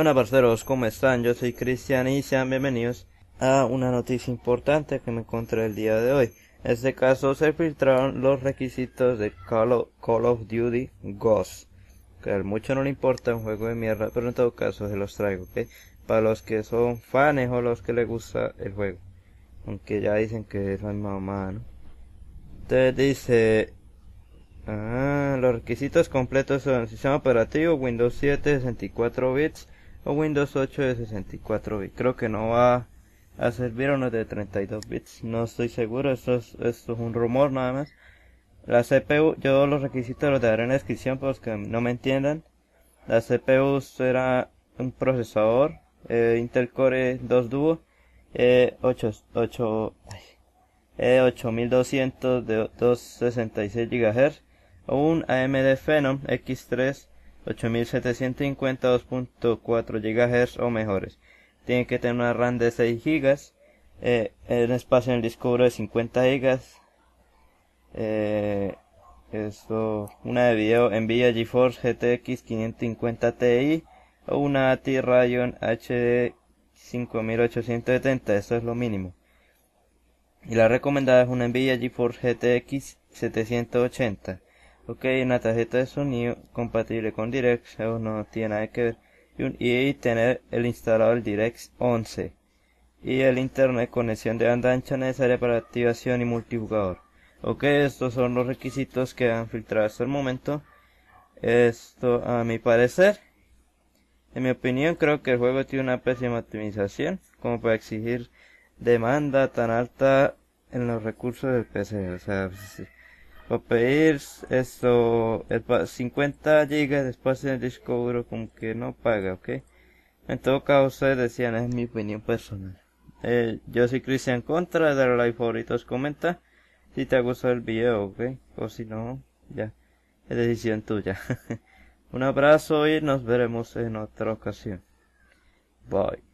Hola parceros, ¿cómo están? Yo soy Cristian y sean bienvenidos a una noticia importante que me encontré el día de hoy. En este caso se filtraron los requisitos de Call of, Duty Ghost. Que a mucho no le importa un juego de mierda, pero en todo caso se los traigo, ¿ok? Para los que son fans o los que les gusta el juego. Aunque ya dicen que es la misma mamá, ¿no? dice... Ah, los requisitos completos son sistema operativo Windows 7 64 bits o Windows 8 de 64 bits. Creo que no va a servir uno de 32 bits. No estoy seguro, esto es, esto es un rumor nada más. La CPU, yo los requisitos los dejaré en la descripción para los que no me entiendan. La CPU será un procesador eh, Intel Core 2 Duo e 8, 8, 8200 de 266 GHz o un AMD Phenom X3 8750 2.4 GHz o mejores. Tiene que tener una RAM de 6 GB, eh, un espacio en el disco duro de 50 GB, eh, una de video Nvidia GeForce GTX 550 Ti o una ATI Radeon HD 5870, eso es lo mínimo. Y la recomendada es una Nvidia GeForce GTX 780. Ok, una tarjeta de sonido compatible con DirectX no tiene nada que ver. Y, e tener el instalado el DirectX 11. Y el internet conexión de banda ancha necesaria para activación y multijugador. Ok, estos son los requisitos que han filtrado hasta el momento. Esto a mi parecer. En mi opinión creo que el juego tiene una pésima optimización, como para exigir demanda tan alta en los recursos del PC. O sea, para pedir esto, 50 gigas después en el disco duro como que no paga, ok. En todo caso, ustedes decían, es mi opinión personal. Eh, yo soy Cristian Contra, de like, Favoritos comenta si te ha gustado el video, ok. O si no, ya, es decisión tuya. Un abrazo y nos veremos en otra ocasión. Bye.